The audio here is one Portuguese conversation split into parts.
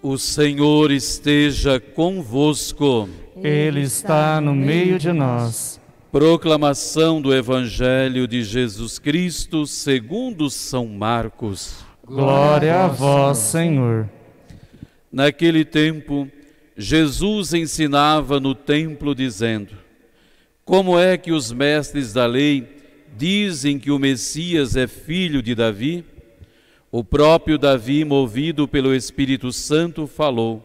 O Senhor esteja convosco. Ele está no meio de nós. Proclamação do Evangelho de Jesus Cristo, segundo São Marcos. Glória a vós, Senhor. Naquele tempo, Jesus ensinava no templo dizendo: Como é que os mestres da lei dizem que o Messias é filho de Davi? O próprio Davi, movido pelo Espírito Santo, falou: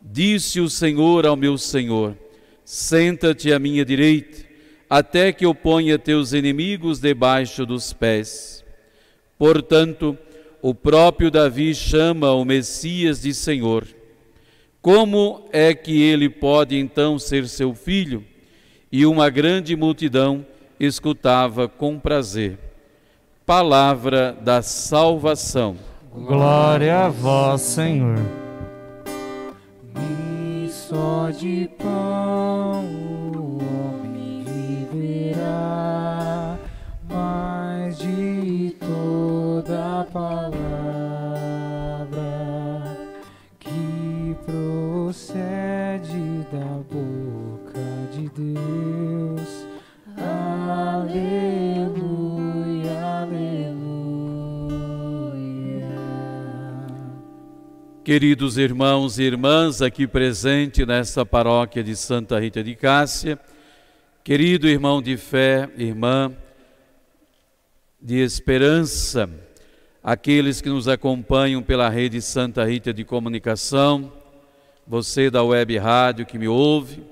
Disse o Senhor ao meu Senhor: Senta-te à minha direita, até que eu ponha teus inimigos debaixo dos pés. Portanto, o próprio Davi chama o Messias de Senhor. Como é que ele pode então ser seu filho? E uma grande multidão escutava com prazer. Palavra da salvação. Glória a vós, Senhor. Nem só de pão o homem viverá, mas de toda palavra que procede da boca de Deus. Aleluia. Queridos irmãos e irmãs aqui presente nesta paróquia de Santa Rita de Cássia, querido irmão de fé, irmã de esperança, aqueles que nos acompanham pela rede Santa Rita de Comunicação, você da web rádio que me ouve,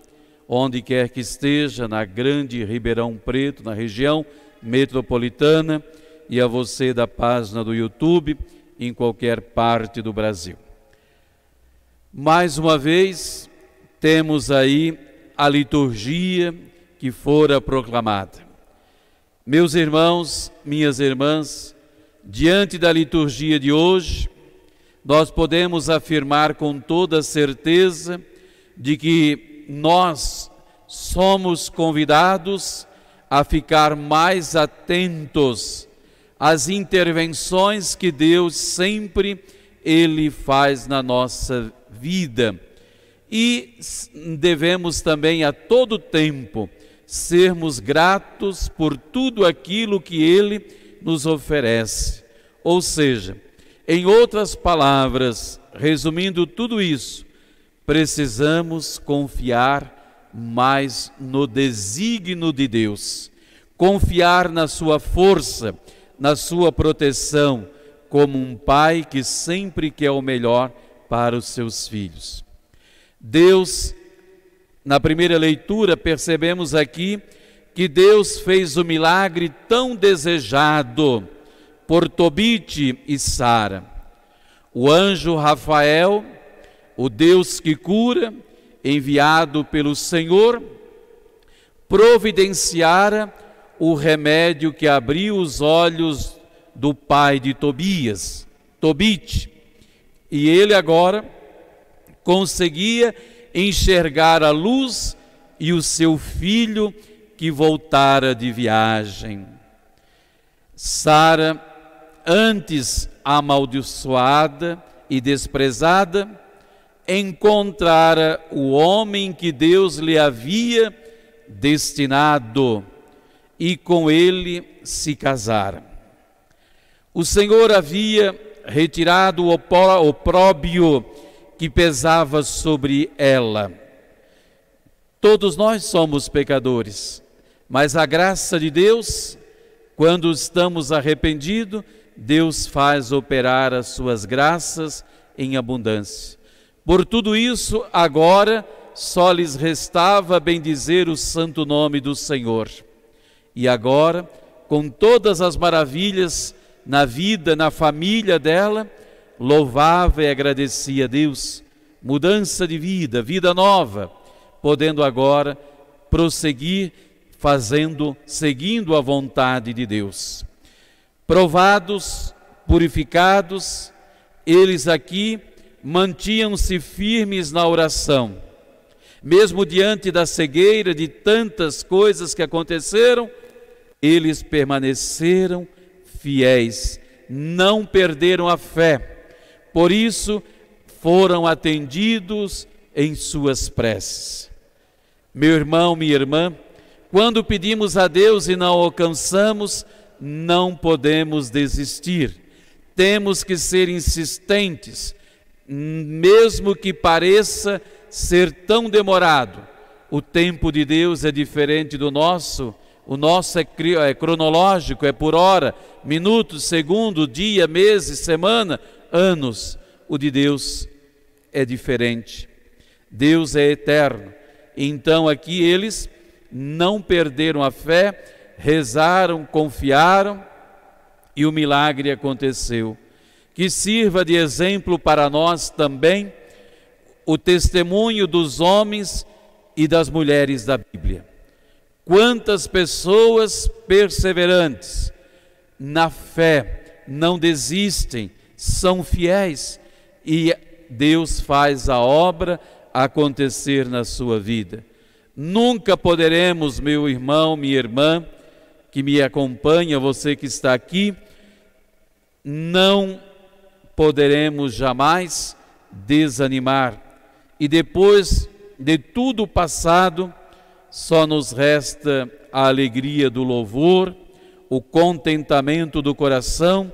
onde quer que esteja, na grande Ribeirão Preto, na região metropolitana, e a você da página do YouTube, em qualquer parte do Brasil. Mais uma vez, temos aí a liturgia que fora proclamada. Meus irmãos, minhas irmãs, diante da liturgia de hoje, nós podemos afirmar com toda certeza de que nós somos convidados a ficar mais atentos às intervenções que Deus sempre ele faz na nossa vida. E devemos também a todo tempo sermos gratos por tudo aquilo que Ele nos oferece. Ou seja, em outras palavras, resumindo tudo isso, precisamos confiar mais no desígnio de Deus, confiar na Sua força, na Sua proteção, como um Pai que sempre quer o melhor para os seus filhos. Deus, na primeira leitura, percebemos aqui que Deus fez o milagre tão desejado por Tobite e Sara. O anjo Rafael, o Deus que cura, enviado pelo Senhor, providenciara o remédio que abriu os olhos do pai de Tobias, Tobite, e ele agora conseguia enxergar a luz e o seu filho que voltara de viagem. Sara, antes amaldiçoada e desprezada, encontrara o homem que Deus lhe havia destinado e com ele se casara. O Senhor havia retirado o opróbio que pesava sobre ela. Todos nós somos pecadores, mas a graça de Deus, quando estamos arrependidos, Deus faz operar as suas graças em abundância. Por tudo isso, agora só lhes restava bendizer o santo nome do Senhor. E agora, com todas as maravilhas na vida, na família dela, louvava e agradecia a Deus. Mudança de vida, vida nova, podendo agora prosseguir fazendo, seguindo a vontade de Deus. Provados, purificados, eles aqui mantinham-se firmes na oração. Mesmo diante da cegueira de tantas coisas que aconteceram, eles permaneceram firmes fiéis não perderam a fé, por isso foram atendidos em suas preces. Meu irmão, minha irmã, quando pedimos a Deus e não alcançamos, não podemos desistir. Temos que ser insistentes, mesmo que pareça ser tão demorado. O tempo de Deus é diferente do nosso o nosso é, é cronológico, é por hora, minuto, segundo, dia, meses, semana, anos. O de Deus é diferente. Deus é eterno. Então aqui eles não perderam a fé, rezaram, confiaram e o milagre aconteceu. Que sirva de exemplo para nós também o testemunho dos homens e das mulheres da Bíblia. Quantas pessoas perseverantes na fé não desistem, são fiéis e Deus faz a obra acontecer na sua vida. Nunca poderemos, meu irmão, minha irmã, que me acompanha, você que está aqui, não poderemos jamais desanimar. E depois de tudo passado, só nos resta a alegria do louvor, o contentamento do coração,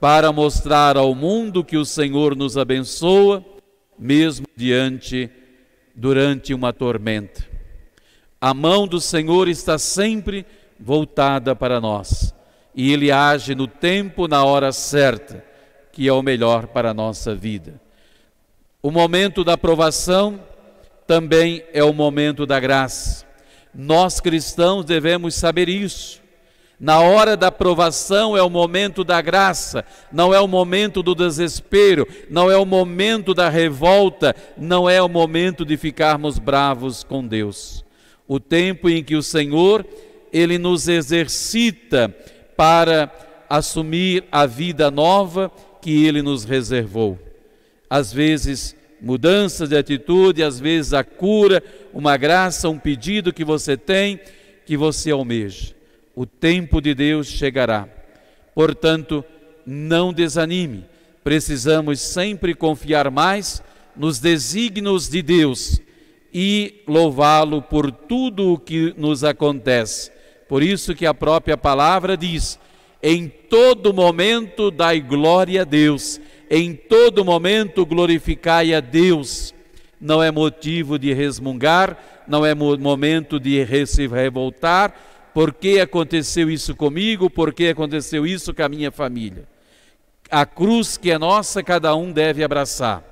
para mostrar ao mundo que o Senhor nos abençoa, mesmo diante durante uma tormenta. A mão do Senhor está sempre voltada para nós, e ele age no tempo, na hora certa, que é o melhor para a nossa vida. O momento da provação também é o momento da graça. Nós cristãos devemos saber isso. Na hora da provação é o momento da graça, não é o momento do desespero, não é o momento da revolta, não é o momento de ficarmos bravos com Deus. O tempo em que o Senhor, ele nos exercita para assumir a vida nova que ele nos reservou. Às vezes, mudanças de atitude, às vezes a cura, uma graça, um pedido que você tem, que você almeja. O tempo de Deus chegará. Portanto, não desanime. Precisamos sempre confiar mais nos desígnios de Deus e louvá-lo por tudo o que nos acontece. Por isso que a própria palavra diz: em todo momento dai glória a Deus, em todo momento glorificai a Deus não é motivo de resmungar, não é momento de se revoltar. Por que aconteceu isso comigo? Por que aconteceu isso com a minha família? A cruz que é nossa, cada um deve abraçar.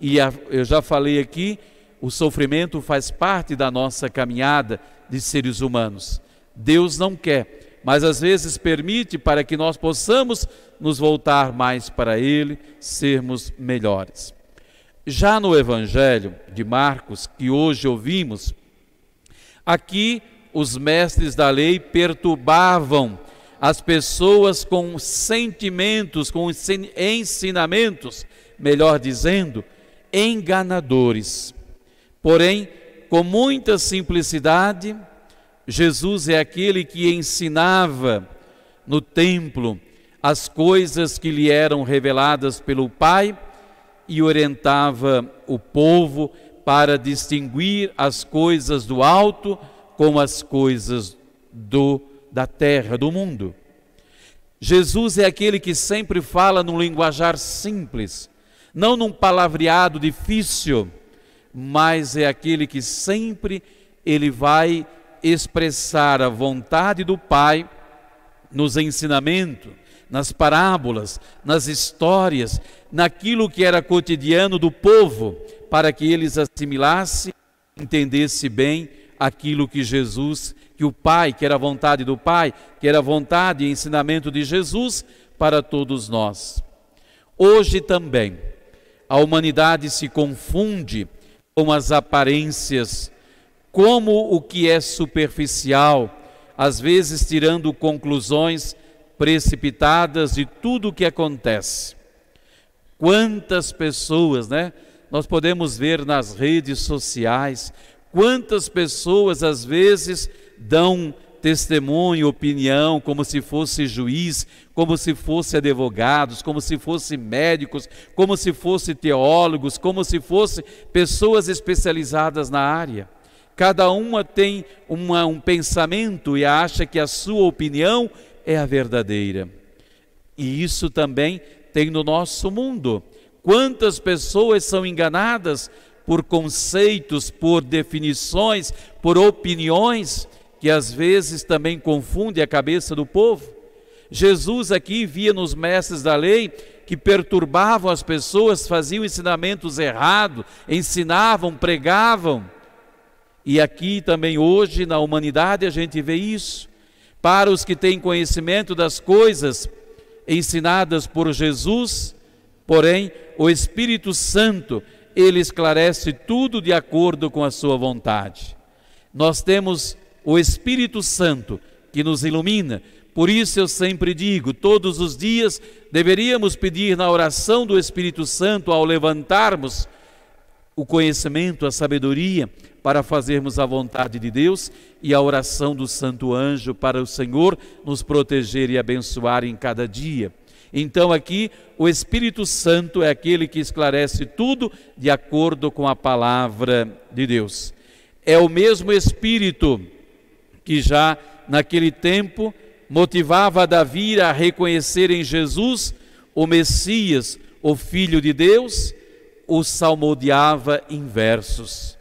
E a, eu já falei aqui, o sofrimento faz parte da nossa caminhada de seres humanos. Deus não quer, mas às vezes permite para que nós possamos nos voltar mais para Ele, sermos melhores. Já no Evangelho de Marcos, que hoje ouvimos, aqui os mestres da lei perturbavam as pessoas com sentimentos, com ensinamentos, melhor dizendo, enganadores. Porém, com muita simplicidade, Jesus é aquele que ensinava no templo as coisas que lhe eram reveladas pelo Pai e orientava o povo para distinguir as coisas do alto com as coisas do da terra, do mundo. Jesus é aquele que sempre fala num linguajar simples, não num palavreado difícil, mas é aquele que sempre ele vai expressar a vontade do Pai nos ensinamentos nas parábolas, nas histórias, naquilo que era cotidiano do povo, para que eles assimilassem, entendessem bem aquilo que Jesus, que o Pai, que era a vontade do Pai, que era a vontade e ensinamento de Jesus para todos nós. Hoje também, a humanidade se confunde com as aparências, como o que é superficial, às vezes tirando conclusões precipitadas de tudo o que acontece. Quantas pessoas, né? Nós podemos ver nas redes sociais quantas pessoas às vezes dão testemunho, opinião, como se fosse juiz, como se fosse advogados, como se fosse médicos, como se fosse teólogos, como se fosse pessoas especializadas na área. Cada uma tem uma, um pensamento e acha que a sua opinião é a verdadeira. E isso também tem no nosso mundo. Quantas pessoas são enganadas por conceitos, por definições, por opiniões que às vezes também confunde a cabeça do povo. Jesus aqui via nos mestres da lei que perturbavam as pessoas, faziam ensinamentos errados, ensinavam, pregavam. E aqui também hoje na humanidade a gente vê isso. Para os que têm conhecimento das coisas ensinadas por Jesus, porém, o Espírito Santo, ele esclarece tudo de acordo com a sua vontade. Nós temos o Espírito Santo que nos ilumina. Por isso eu sempre digo, todos os dias deveríamos pedir na oração do Espírito Santo ao levantarmos o conhecimento, a sabedoria para fazermos a vontade de Deus e a oração do santo anjo para o Senhor nos proteger e abençoar em cada dia. Então, aqui, o Espírito Santo é aquele que esclarece tudo de acordo com a palavra de Deus. É o mesmo Espírito que já naquele tempo motivava Davi a reconhecer em Jesus o Messias, o Filho de Deus, o salmodiava em versos.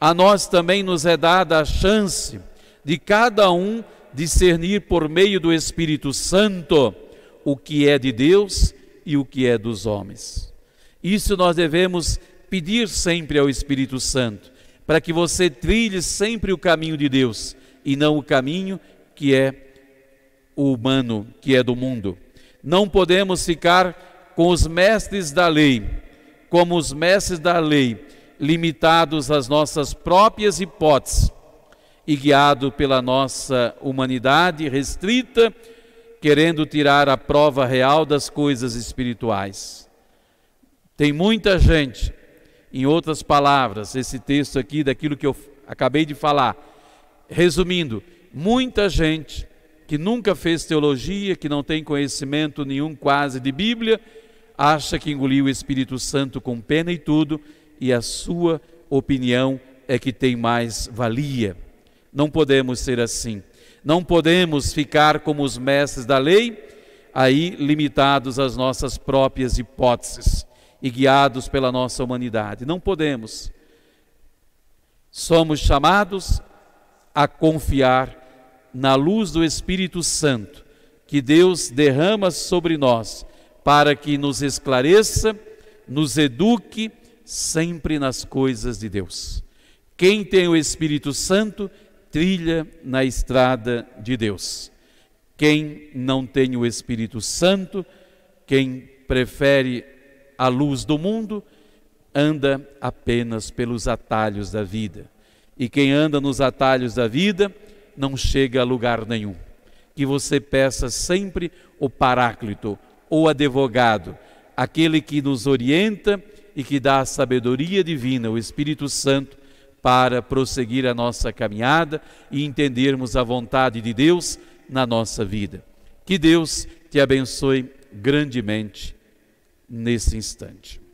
A nós também nos é dada a chance de cada um discernir por meio do Espírito Santo o que é de Deus e o que é dos homens. Isso nós devemos pedir sempre ao Espírito Santo, para que você trilhe sempre o caminho de Deus e não o caminho que é o humano, que é do mundo. Não podemos ficar com os mestres da lei, como os mestres da lei, limitados às nossas próprias hipóteses e guiado pela nossa humanidade restrita, querendo tirar a prova real das coisas espirituais. Tem muita gente, em outras palavras, esse texto aqui, daquilo que eu acabei de falar, resumindo, muita gente que nunca fez teologia, que não tem conhecimento nenhum quase de Bíblia, acha que engoliu o Espírito Santo com pena e tudo, e a sua opinião é que tem mais valia. Não podemos ser assim. Não podemos ficar como os mestres da lei, aí limitados às nossas próprias hipóteses e guiados pela nossa humanidade. Não podemos. Somos chamados a confiar na luz do Espírito Santo que Deus derrama sobre nós para que nos esclareça, nos eduque sempre nas coisas de Deus. Quem tem o Espírito Santo trilha na estrada de Deus. Quem não tem o Espírito Santo, quem prefere a luz do mundo, anda apenas pelos atalhos da vida. E quem anda nos atalhos da vida não chega a lugar nenhum. Que você peça sempre o Paráclito, ou advogado, aquele que nos orienta e que dá a sabedoria divina, o Espírito Santo, para prosseguir a nossa caminhada e entendermos a vontade de Deus na nossa vida. Que Deus te abençoe grandemente nesse instante.